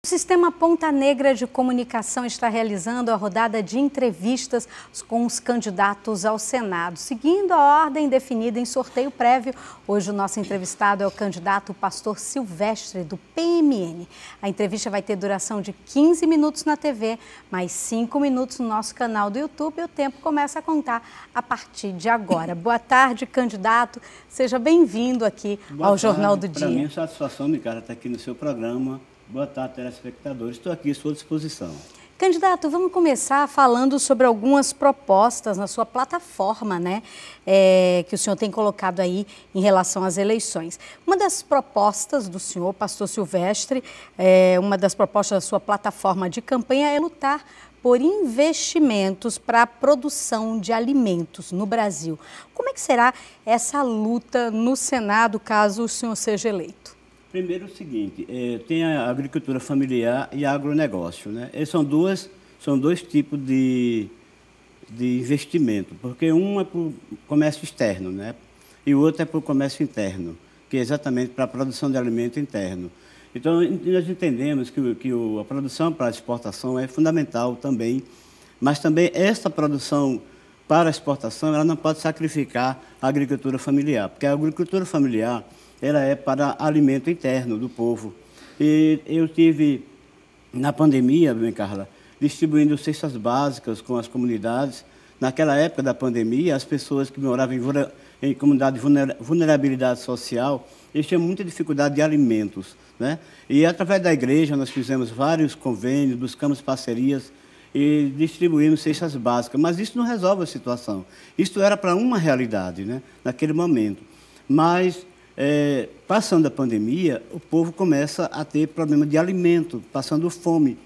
O sistema Ponta Negra de Comunicação está realizando a rodada de entrevistas com os candidatos ao Senado, seguindo a ordem definida em sorteio prévio. Hoje o nosso entrevistado é o candidato pastor Silvestre, do PMN. A entrevista vai ter duração de 15 minutos na TV, mais 5 minutos no nosso canal do YouTube. E o tempo começa a contar a partir de agora. Boa tarde, candidato. Seja bem-vindo aqui Boa ao tarde. Jornal do Dia. Para mim é satisfação, Ricardo, estar aqui no seu programa Boa tarde, telespectadores. Estou aqui à sua disposição. Candidato, vamos começar falando sobre algumas propostas na sua plataforma, né, é, que o senhor tem colocado aí em relação às eleições. Uma das propostas do senhor, pastor Silvestre, é, uma das propostas da sua plataforma de campanha é lutar por investimentos para a produção de alimentos no Brasil. Como é que será essa luta no Senado caso o senhor seja eleito? Primeiro o seguinte, é, tem a agricultura familiar e agronegócio. Né? Eles são, duas, são dois tipos de, de investimento, porque um é para o comércio externo né? e o outro é para o comércio interno, que é exatamente para a produção de alimento interno. Então, nós entendemos que, que a produção para exportação é fundamental também, mas também essa produção para exportação ela não pode sacrificar a agricultura familiar, porque a agricultura familiar ela é para alimento interno do povo. E eu tive na pandemia, bem Carla, distribuindo cestas básicas com as comunidades. Naquela época da pandemia, as pessoas que moravam em, em comunidade de vulnerabilidade social, eles tinham muita dificuldade de alimentos. Né? E através da igreja nós fizemos vários convênios, buscamos parcerias e distribuímos cestas básicas. Mas isso não resolve a situação. Isso era para uma realidade né? naquele momento. Mas é, passando a pandemia, o povo começa a ter problema de alimento, passando fome,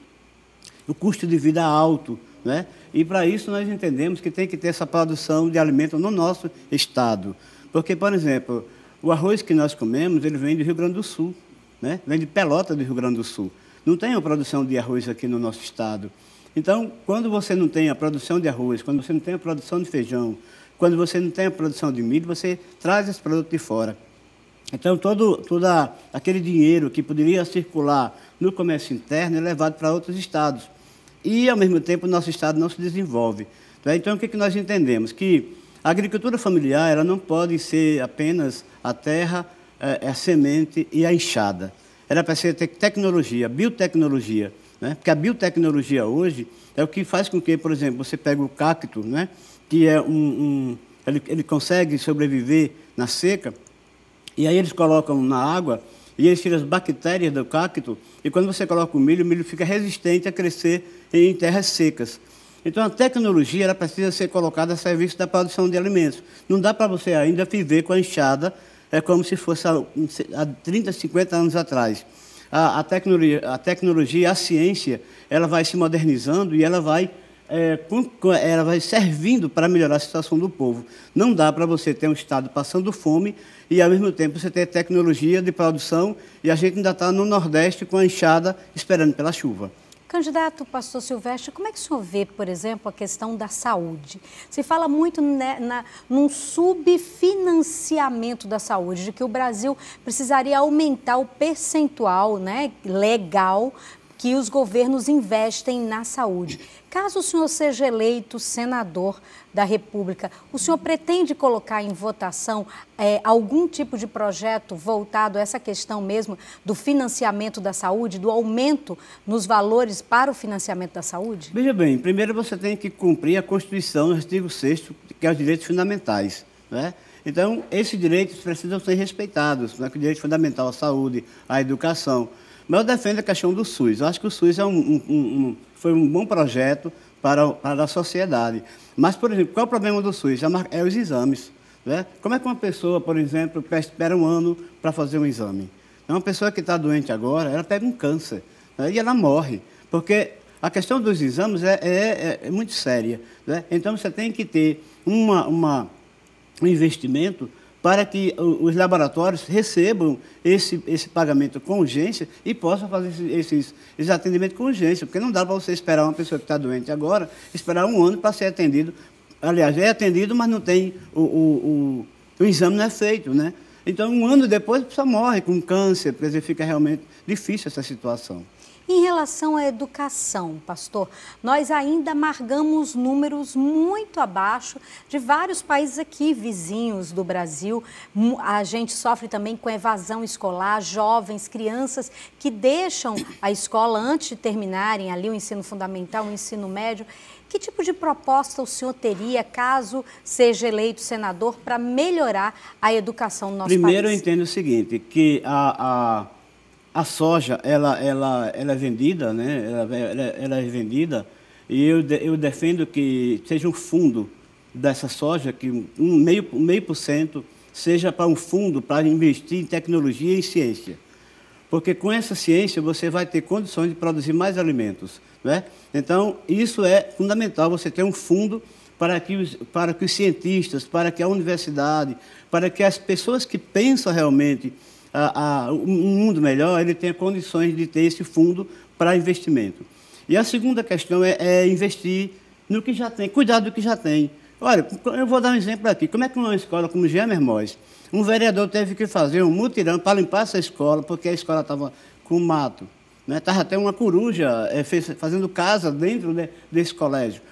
o custo de vida alto. Né? E para isso nós entendemos que tem que ter essa produção de alimento no nosso estado. Porque, por exemplo, o arroz que nós comemos, ele vem do Rio Grande do Sul, né? vem de Pelota do Rio Grande do Sul. Não tem a produção de arroz aqui no nosso estado. Então, quando você não tem a produção de arroz, quando você não tem a produção de feijão, quando você não tem a produção de milho, você traz esse produto de fora. Então, todo, todo aquele dinheiro que poderia circular no comércio interno é levado para outros estados. E, ao mesmo tempo, o nosso estado não se desenvolve. Tá? Então, o que, nós entendemos? Que a agricultura familiar ela não pode ser apenas a terra, eh, a semente e a enxada. Era para ser tecnologia, biotecnologia. Né? Porque a biotecnologia hoje é o que faz com que, por exemplo, você pega o cacto, né? que é um, um ele, ele consegue sobreviver na seca, e aí eles colocam na água e eles tiram as bactérias do cacto. E quando você coloca o milho, o milho fica resistente a crescer em terras secas. Então a tecnologia ela precisa ser colocada a serviço da produção de alimentos. Não dá para você ainda viver com a enxada, é como se fosse há 30, 50 anos atrás. A, a, tecnologia, a tecnologia, a ciência, ela vai se modernizando e ela vai é, ela vai servindo para melhorar a situação do povo. Não dá para você ter um Estado passando fome e, ao mesmo tempo, você ter tecnologia de produção e a gente ainda está no Nordeste com a enxada esperando pela chuva. Candidato pastor Silvestre, como é que o senhor vê, por exemplo, a questão da saúde? Se fala muito né, na, num subfinanciamento da saúde, de que o Brasil precisaria aumentar o percentual né, legal que os governos investem na saúde. Caso o senhor seja eleito senador da República, o senhor pretende colocar em votação é, algum tipo de projeto voltado a essa questão mesmo do financiamento da saúde, do aumento nos valores para o financiamento da saúde? Veja bem, primeiro você tem que cumprir a Constituição, no artigo 6, que é os direitos fundamentais. Né? Então, esses direitos precisam ser respeitados, né? o direito fundamental à saúde, à educação. Mas eu defendo a questão do SUS. Eu acho que o SUS é um, um, um, foi um bom projeto para, para a sociedade. Mas, por exemplo, qual é o problema do SUS? É, é os exames. Né? Como é que uma pessoa, por exemplo, espera um ano para fazer um exame? É uma pessoa que está doente agora, ela pega um câncer né? e ela morre. Porque a questão dos exames é, é, é, é muito séria. Né? Então, você tem que ter uma, uma, um investimento para que os laboratórios recebam esse, esse pagamento com urgência e possam fazer esses, esses atendimentos com urgência, porque não dá para você esperar uma pessoa que está doente agora, esperar um ano para ser atendido. Aliás, é atendido, mas não tem o, o, o, o exame não é feito, né? Então, um ano depois, a pessoa morre com câncer, quer fica realmente difícil essa situação. Em relação à educação, pastor, nós ainda margamos números muito abaixo de vários países aqui vizinhos do Brasil. A gente sofre também com evasão escolar, jovens, crianças que deixam a escola antes de terminarem ali o ensino fundamental, o ensino médio. Que tipo de proposta o senhor teria caso seja eleito senador para melhorar a educação no nosso Primeiro, país? Primeiro, eu entendo o seguinte, que a, a a soja ela, ela, ela é vendida, né? ela, ela é vendida, e eu, eu defendo que seja um fundo dessa soja, que um meio, meio por cento seja para um fundo para investir em tecnologia e em ciência. Porque com essa ciência você vai ter condições de produzir mais alimentos. Né? Então, isso é fundamental, você ter um fundo para que, os, para que os cientistas, para que a universidade, para que as pessoas que pensam realmente a, a, um mundo melhor, ele tenha condições de ter esse fundo para investimento. E a segunda questão é, é investir no que já tem, cuidar do que já tem. Olha, eu vou dar um exemplo aqui. Como é que uma escola como Jean Mermoz, um vereador teve que fazer um mutirão para limpar essa escola, porque a escola estava com mato. Estava né? até uma coruja é, fez, fazendo casa dentro de, desse colégio.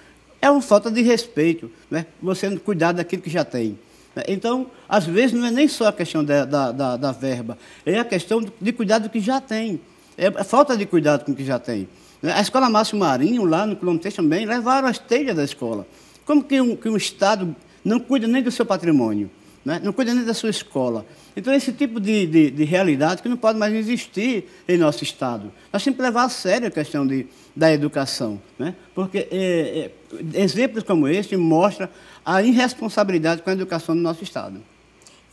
É uma falta de respeito, né? você cuidar daquilo que já tem. Né? Então, às vezes, não é nem só a questão da, da, da verba, é a questão de cuidado que já tem. É a é falta de cuidado com o que já tem. Né? A escola Márcio Marinho, lá no Quilômetro também, levaram as telhas da escola. Como que um, que um Estado não cuida nem do seu patrimônio? né? não cuida nem da sua escola. Então, esse tipo de, de, de, realidade que não pode mais existir em nosso Estado. Nós temos que levar a sério a questão de, da educação, né? porque é, é, exemplos como este mostram a irresponsabilidade com a educação do nosso Estado.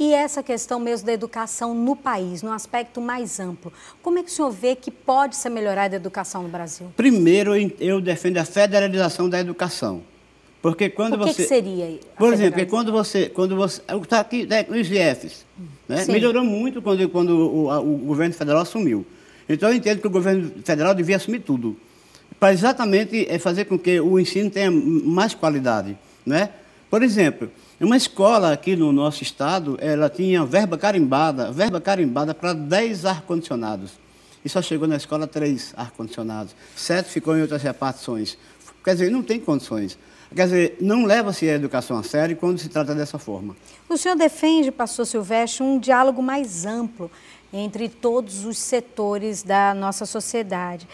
E essa questão mesmo da educação no país, num aspecto mais amplo, como é que o senhor vê que pode ser melhorada a educação no Brasil? Primeiro, eu defendo a federalização da educação. Porque quando o que é você. O que seria? Por exemplo, quando você. Quando você está aqui né, os IFs. Né? Melhorou muito quando, quando o, a, o, governo federal assumiu. Então, eu entendo que o governo federal devia assumir tudo. Para exatamente eh, fazer com que o ensino tenha mais qualidade. Né? Por exemplo, uma escola aqui no nosso estado, ela tinha verba carimbada, verba carimbada para 10 ar-condicionados. E só chegou na escola três ar-condicionados. Sete ficou em outras repartições. Quer dizer, não tem condições. Quer dizer, não leva-se a educação a sério quando se trata dessa forma. O senhor defende, pastor Silvestre, um diálogo mais amplo entre todos os setores da nossa sociedade.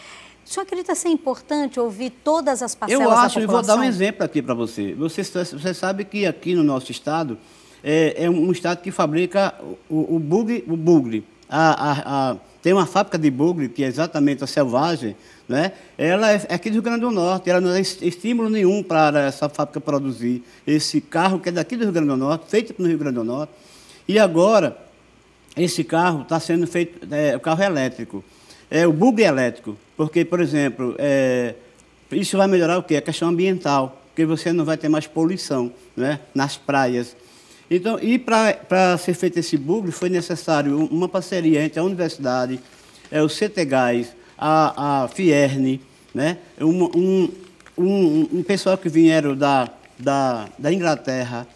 O senhor acredita ser importante ouvir todas as parcelas Eu acho, da população? Eu vou dar um exemplo aqui para você. você. Você sabe que aqui no nosso estado é, é um estado que fabrica o, o bugre, o bugre. A, a, a, tem uma fábrica de bugre que é exatamente a selvagem, né? Ela é, é aqui do Rio Grande do Norte, ela não tem estímulo nenhum para essa fábrica produzir esse carro que é daqui do Rio Grande do Norte, feito no Rio Grande do Norte. E agora, esse carro está sendo feito, é, o carro é elétrico, é o bug elétrico, porque, por exemplo, é, isso vai melhorar o quê? A questão ambiental, porque você não vai ter mais poluição né, nas praias. Então, e para ser feito esse bug, foi necessário uma parceria entre a universidade, é, o CT Gás, a, a Fierne, né? um, um, um, um pessoal que vieram da, da, da Inglaterra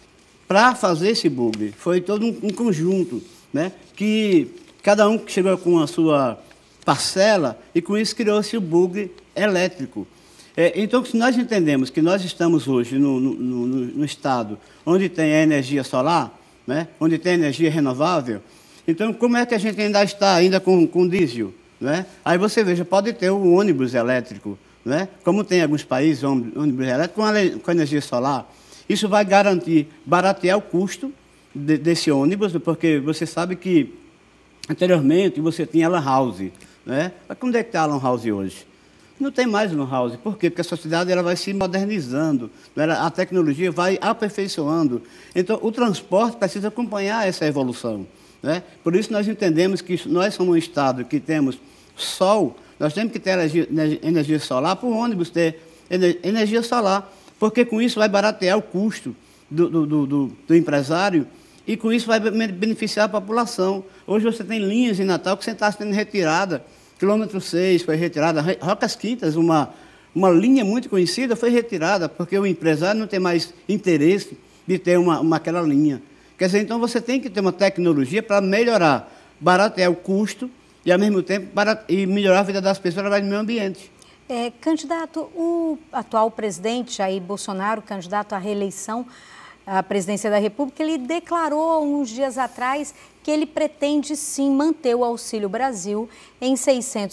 para fazer esse bug. Foi todo um, um conjunto, né? que cada um chegou com a sua parcela e com isso criou-se o bug elétrico. É, então, se nós entendemos que nós estamos hoje no, no, no, no estado onde tem a energia solar, né? onde tem energia renovável, então como é que a gente ainda está ainda com, com diesel? Né? Aí você veja, pode ter um ônibus elétrico, né? como tem alguns países, ônibus elétrico com, energia solar. Isso vai garantir, baratear o custo de, desse ônibus, porque você sabe que anteriormente você tinha lan house. Né? Mas como é que está a lan house hoje? Não tem mais lan house. Por quê? Porque a sociedade ela vai se modernizando, né? a tecnologia vai aperfeiçoando. Então, o transporte precisa acompanhar essa evolução. Né? Por isso nós entendemos que nós somos um Estado que temos sol, nós temos que ter energia né, solar para o ônibus ter energia solar, porque com isso vai baratear o custo do, do, do, do empresário e com isso vai beneficiar a população. Hoje você tem linhas em Natal que está sendo retirada, quilômetro 6 foi retirada, Rocas Quintas, uma, uma linha muito conhecida, foi retirada porque o empresário não tem mais interesse de ter uma, uma aquela linha. Quer dizer, então você tem que ter uma tecnologia para melhorar, baratear é o custo e, ao mesmo tempo, barate... e melhorar a vida das pessoas através do meio ambiente. É, candidato, o atual presidente Jair Bolsonaro, candidato à reeleição à presidência da República, ele declarou uns dias atrás que ele pretende sim manter o Auxílio Brasil em R$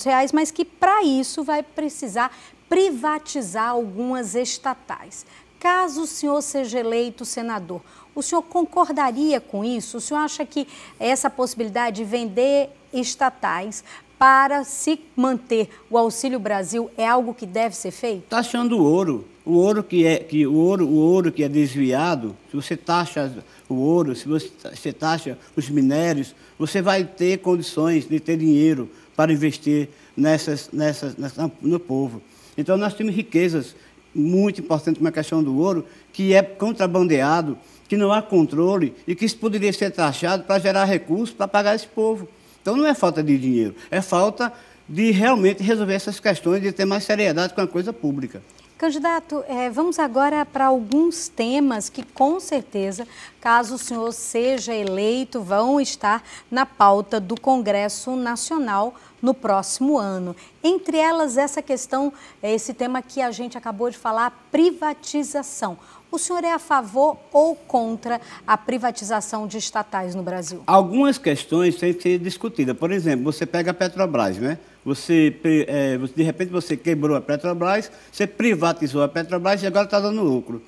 reais, mas que para isso vai precisar privatizar algumas estatais caso o senhor seja eleito senador, o senhor concordaria com isso? O senhor acha que essa possibilidade de vender estatais para se manter o Auxílio Brasil é algo que deve ser feito? Taxando tá o ouro, o ouro que é que o ouro, o ouro que é desviado, se você taxa o ouro, se você taxa os minérios, você vai ter condições de ter dinheiro para investir nessas, nessas, nessa, no povo. Então nós temos riquezas muito importante como a questão do ouro, que é contrabandeado, que não há controle e que isso poderia ser taxado para gerar recursos para pagar esse povo. Então não é falta de dinheiro, é falta de realmente resolver essas questões e ter mais seriedade com a coisa pública. Candidato, eh, vamos agora para alguns temas que, com certeza, caso o senhor seja eleito, vão estar na pauta do Congresso Nacional no próximo ano. Entre elas, essa questão, é, esse tema que a gente acabou de falar, privatização. O senhor é a favor ou contra a privatização de estatais no Brasil? Algumas questões têm que ser discutidas. Por exemplo, você pega a Petrobras, né? Você, é, de repente, você quebrou a Petrobras, você privatizou a Petrobras e agora está dando lucro.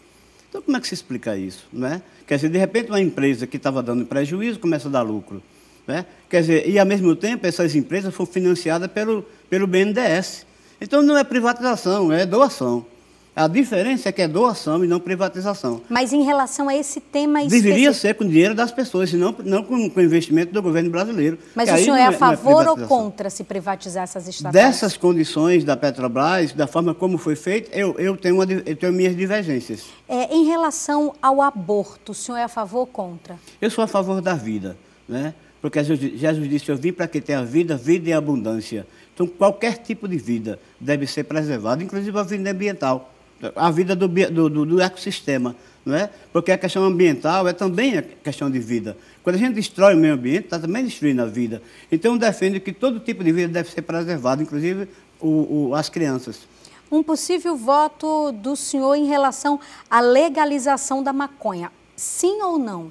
Então, como é que se explica isso, né? Quer dizer, de repente, uma empresa que estava dando prejuízo começa a dar lucro. Né? Quer dizer, e ao mesmo tempo essas empresas foram financiadas pelo, pelo BNDES. Então não é privatização, é doação. A diferença é que é doação e não privatização. Mas em relação a esse tema Deveria ser com o dinheiro das pessoas, e não, não com, com o investimento do governo brasileiro. Mas o senhor é, é a é favor é ou contra se privatizar essas estatais? Dessas condições da Petrobras, da forma como foi feito, eu, eu, tenho, uma, eu tenho minhas divergências. É, em relação ao aborto, o senhor é a favor ou contra? Eu sou a favor da vida, né? Porque Jesus disse: Eu vim para que tenha vida, vida em abundância. Então, qualquer tipo de vida deve ser preservada, inclusive a vida ambiental, a vida do, do, do ecossistema. Não é? Porque a questão ambiental é também a questão de vida. Quando a gente destrói o meio ambiente, está também destruindo a vida. Então, defendo que todo tipo de vida deve ser preservado, inclusive o, o, as crianças um possível voto do senhor em relação à legalização da maconha. Sim ou não?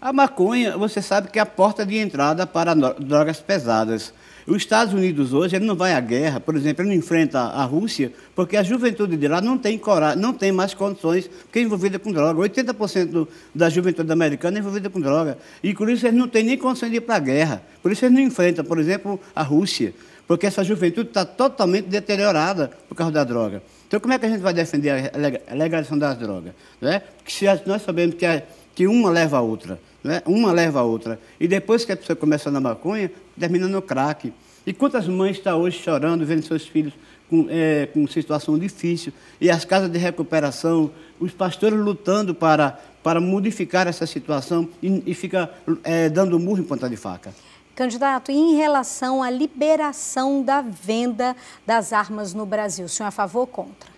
A maconha, você sabe que é a porta de entrada para drogas pesadas. Os Estados Unidos hoje ele não vai à guerra, por exemplo, ele não enfrenta a Rússia, porque a juventude de lá não tem coragem, não tem mais condições, porque é envolvida com droga. 80% da juventude americana é envolvida com droga. E por isso eles não têm nem condições de ir para a guerra. Por isso eles não enfrentam, por exemplo, a Rússia, porque essa juventude está totalmente deteriorada por causa da droga. Então, como é que a gente vai defender a legalização das drogas? Né? Porque se nós sabemos que a que uma leva a outra, né? uma leva a outra. E depois que a pessoa começa na maconha, termina no crack. E quantas mães estão hoje chorando, vendo seus filhos com, é, com situação difícil, e as casas de recuperação, os pastores lutando para, para modificar essa situação e, e fica é, dando murro em ponta de faca. Candidato, e em relação à liberação da venda das armas no Brasil, o senhor é a favor ou contra?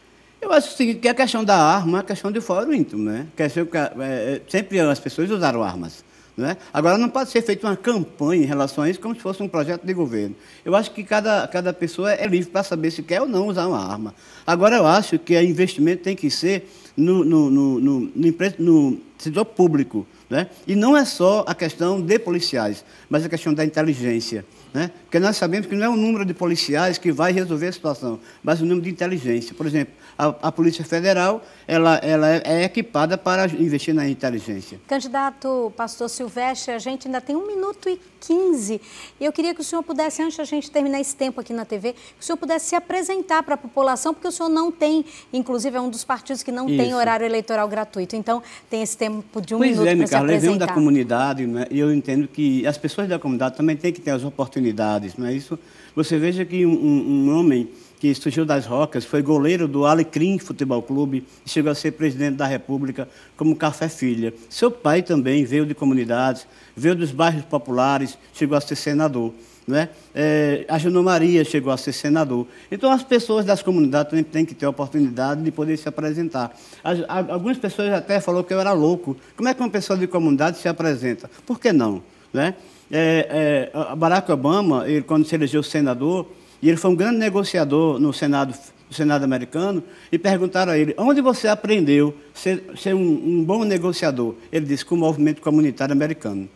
Eu acho é o seguinte, que a questão da arma é uma questão de fórum íntimo, né? É, é, sempre as pessoas usaram armas. Né? Agora, não pode ser feita uma campanha em relação a isso como se fosse um projeto de governo. Eu acho que cada, cada pessoa é livre para saber se quer ou não usar uma arma. Agora, eu acho que o investimento tem que ser no, no, no, no, no setor público. Né? E não é só a questão de policiais, mas a questão da inteligência. Né? Porque nós sabemos que não é o número de policiais que vai resolver a situação, mas o número de inteligência. Por exemplo, a, a Polícia Federal ela, ela é, é equipada para investir na inteligência. Candidato pastor Silvestre, a gente ainda tem um minuto e 15. E eu queria que o senhor pudesse, antes da gente terminar esse tempo aqui na TV, que o senhor pudesse se apresentar para a população, porque o senhor não tem, inclusive é um dos partidos que não Isso. tem horário eleitoral gratuito. Então, tem esse tempo de um pois é, minuto é, para se apresentar. eu é, da comunidade, né? e eu entendo que as pessoas da comunidade também têm que ter as oportunidades. Né? Isso, você veja que um, um homem que surgiu das rocas, foi goleiro do Alecrim Futebol Clube e chegou a ser presidente da República como Café Filha. Seu pai também veio de comunidades, veio dos bairros populares, chegou a ser senador. Né? É, a Juno Maria chegou a ser senador. Então, as pessoas das comunidades também têm que ter a oportunidade de poder se apresentar. As, algumas pessoas até falaram que eu era louco. Como é que uma pessoa de comunidade se apresenta? Por que não? Né? É, é, Barack Obama, ele, quando se elegeu senador, e ele foi um grande negociador no Senado, no Senado americano. E perguntaram a ele: onde você aprendeu ser, ser um, um bom negociador? Ele disse: com o movimento comunitário americano.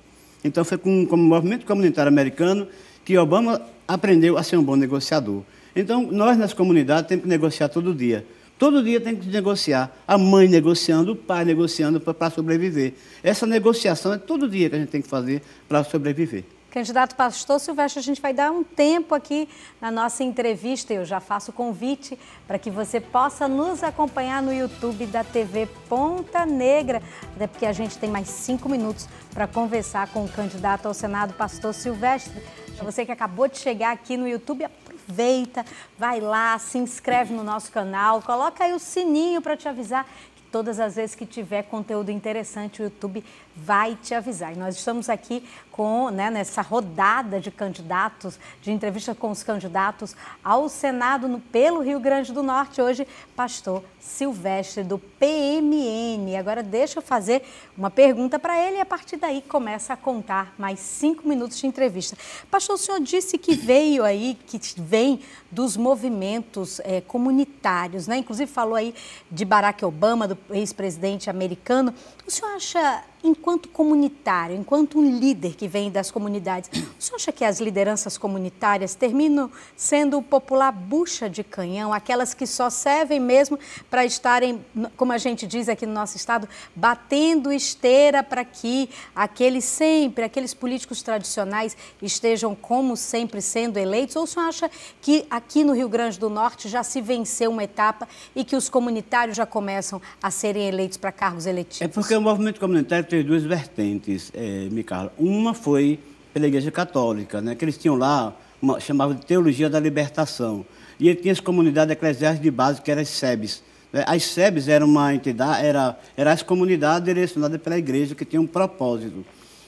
Então foi com, com o movimento comunitário americano que Obama aprendeu a ser um bom negociador. Então, nós nas comunidades temos que negociar todo dia. Todo dia tem que negociar. A mãe negociando, o pai negociando para sobreviver. Essa negociação é todo dia que a gente tem que fazer para sobreviver. Candidato pastor Silvestre, a gente vai dar um tempo aqui na nossa entrevista. Eu já faço o convite para que você possa nos acompanhar no YouTube da TV Ponta Negra, até porque a gente tem mais cinco minutos para conversar com o candidato ao Senado, pastor Silvestre. Para você que acabou de chegar aqui no YouTube, aproveita, vai lá, se inscreve no nosso canal, coloca aí o sininho para te avisar todas as vezes que tiver conteúdo interessante, o YouTube vai te avisar. E nós estamos aqui com né, nessa rodada de candidatos, de entrevista com os candidatos ao Senado no, pelo Rio Grande do Norte. Hoje, pastor Silvestre, do PMN. Agora deixa eu fazer uma pergunta para ele e a partir daí começa a contar mais cinco minutos de entrevista. Pastor, o senhor disse que veio aí, que vem dos movimentos é, comunitários, né? Inclusive falou aí de Barack Obama, do ex-presidente americano. O senhor acha, enquanto comunitário, enquanto um líder que vem das comunidades, o senhor acha que as lideranças comunitárias terminam sendo o popular bucha de canhão, aquelas que só servem mesmo para estarem, como a gente diz aqui no nosso estado, batendo esteira para que aqueles sempre, aqueles políticos tradicionais estejam como sempre sendo eleitos? Ou o senhor acha que aqui no Rio Grande do Norte já se venceu uma etapa e que os comunitários já começam a serem eleitos para cargos eletivos? É porque o movimento comunitário teve duas vertentes, é, Micaela. Uma foi pela Igreja Católica, né, que eles tinham lá, uma, chamava de Teologia da Libertação. E ele tinha as comunidades eclesiásticas de base, que eram as SEBs. Né. As SEBs eram uma entidade, era, as comunidades direcionadas pela igreja que tinham um propósito.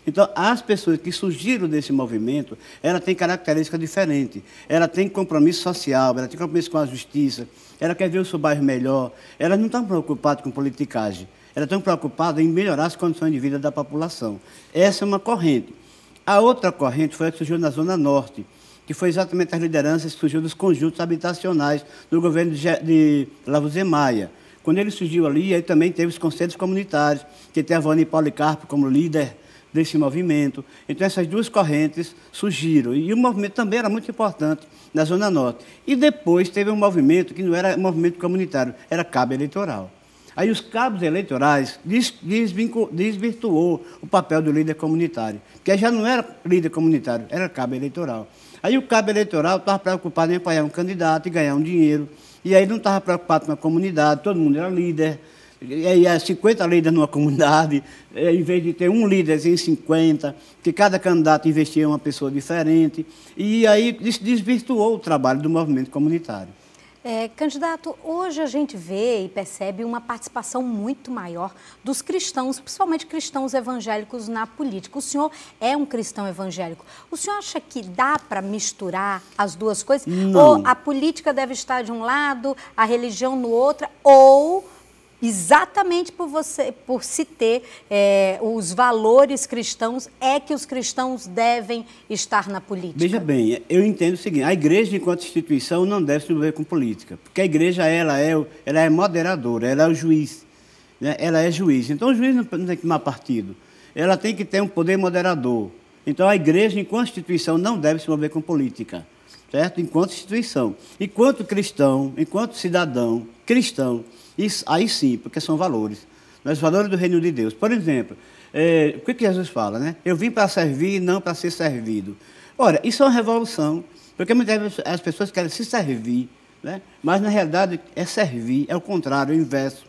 Então, as pessoas que surgiram desse movimento, ela tem característica diferente. Ela tem compromisso social, ela tem compromisso com a justiça, ela quer ver o seu bairro melhor. Ela não está preocupada com politicagem era tão preocupada em melhorar as condições de vida da população. Essa é uma corrente. A outra corrente foi a que surgiu na Zona Norte, que foi exatamente as lideranças que surgiu dos conjuntos habitacionais do governo de, de Maia. Quando ele surgiu ali, aí também teve os conselhos comunitários, que tem a Vani Policarpo como líder desse movimento. Então, essas duas correntes surgiram. E o movimento também era muito importante na Zona Norte. E depois teve um movimento que não era movimento comunitário, era cabo eleitoral. Aí os cabos eleitorais desvirtuou o papel do líder comunitário, que já não era líder comunitário, era cabo eleitoral. Aí o cabo eleitoral estava preocupado em apoiar um candidato e ganhar um dinheiro, e aí não estava preocupado com a comunidade, todo mundo era líder, e aí há 50 líderes numa comunidade, eh, em vez de ter um líder, em 50, que cada candidato investia em uma pessoa diferente, e aí isso desvirtuou o trabalho do movimento comunitário. É, candidato, hoje a gente vê e percebe uma participação muito maior dos cristãos, principalmente cristãos evangélicos na política. O senhor é um cristão evangélico. O senhor acha que dá para misturar as duas coisas? Não. Ou a política deve estar de um lado, a religião no outro, ou exatamente por você, por se ter é, os valores cristãos, é que os cristãos devem estar na política. Veja bem, eu entendo o seguinte: a igreja, enquanto instituição, não deve se envolver com política, porque a igreja ela é, ela é moderadora, ela é o juiz, né? ela é juiz. Então, o juiz não tem que tomar partido, ela tem que ter um poder moderador. Então, a igreja, enquanto instituição, não deve se envolver com política certo? Enquanto instituição. Enquanto cristão, enquanto cidadão, cristão, isso, aí sim, porque são valores. Os valores do reino de Deus. Por exemplo, é, o que, que Jesus fala, né? Eu vim para servir e não para ser servido. Ora, isso é uma revolução, porque muitas vezes as pessoas querem se servir, né? mas na realidade é servir, é o contrário, é o inverso.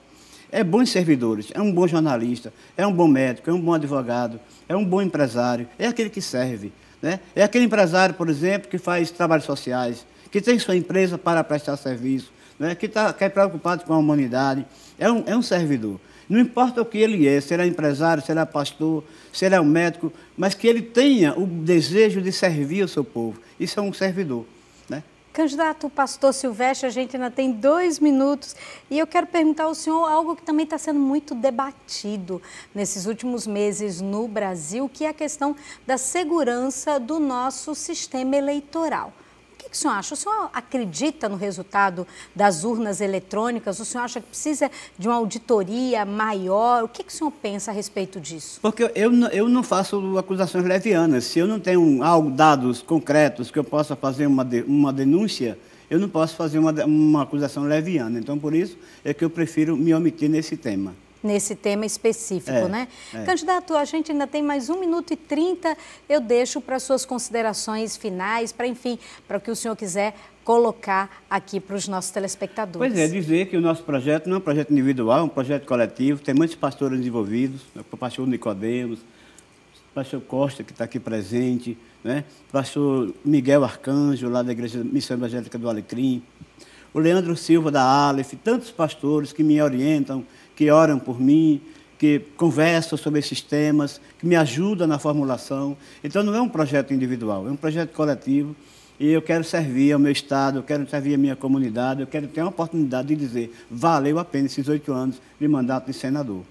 É bons servidores, é um bom jornalista, é um bom médico, é um bom advogado, é um bom empresário, é aquele que serve. Né? É aquele empresário, por exemplo, que faz trabalhos sociais, que tem sua empresa para prestar serviço, né? que, tá, que é preocupado com a humanidade. É um, é um servidor. Não importa o que ele é, será é empresário, será é pastor, será é um médico, mas que ele tenha o desejo de servir o seu povo. Isso é um servidor. Candidato pastor Silvestre, a gente ainda tem dois minutos e eu quero perguntar ao senhor algo que também está sendo muito debatido nesses últimos meses no Brasil, que é a questão da segurança do nosso sistema eleitoral que, que o senhor acha? O senhor acredita no resultado das urnas eletrônicas? O senhor acha que precisa de uma auditoria maior? O que, que o senhor pensa a respeito disso? Porque eu, eu não faço acusações levianas. Se eu não tenho algo, dados concretos que eu possa fazer uma, de, uma denúncia, eu não posso fazer uma, uma acusação leviana. Então, por isso é que eu prefiro me omitir nesse tema nesse tema específico, é, né? É. Candidato, a gente ainda tem mais um minuto e trinta. Eu deixo para suas considerações finais, para enfim, para o que o senhor quiser colocar aqui para os nossos telespectadores. Pois é, dizer que o nosso projeto não é um projeto individual, é um projeto coletivo. Tem muitos pastores envolvidos, né? o pastor Nicodemos, o pastor Costa, que está aqui presente, né? o pastor Miguel Arcanjo, lá da Igreja Missão Evangélica do Alecrim, o Leandro Silva, da Aleph, tantos pastores que me orientam, que oram por mim, que conversam sobre esses temas, que me ajudam na formulação. Então, não é um projeto individual, é um projeto coletivo. E eu quero servir ao meu Estado, eu quero servir à minha comunidade, eu quero ter a oportunidade de dizer: valeu a pena esses oito anos de mandato de senador.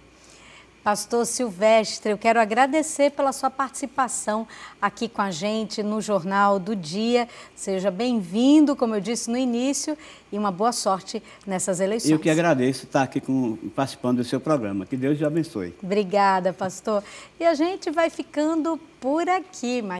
Pastor Silvestre, eu quero agradecer pela sua participação aqui com a gente no Jornal do Dia. Seja bem-vindo, como eu disse no início, e uma boa sorte nessas eleições. Eu que agradeço estar aqui com, participando do seu programa. Que Deus te abençoe. Obrigada, pastor. E a gente vai ficando por aqui, mas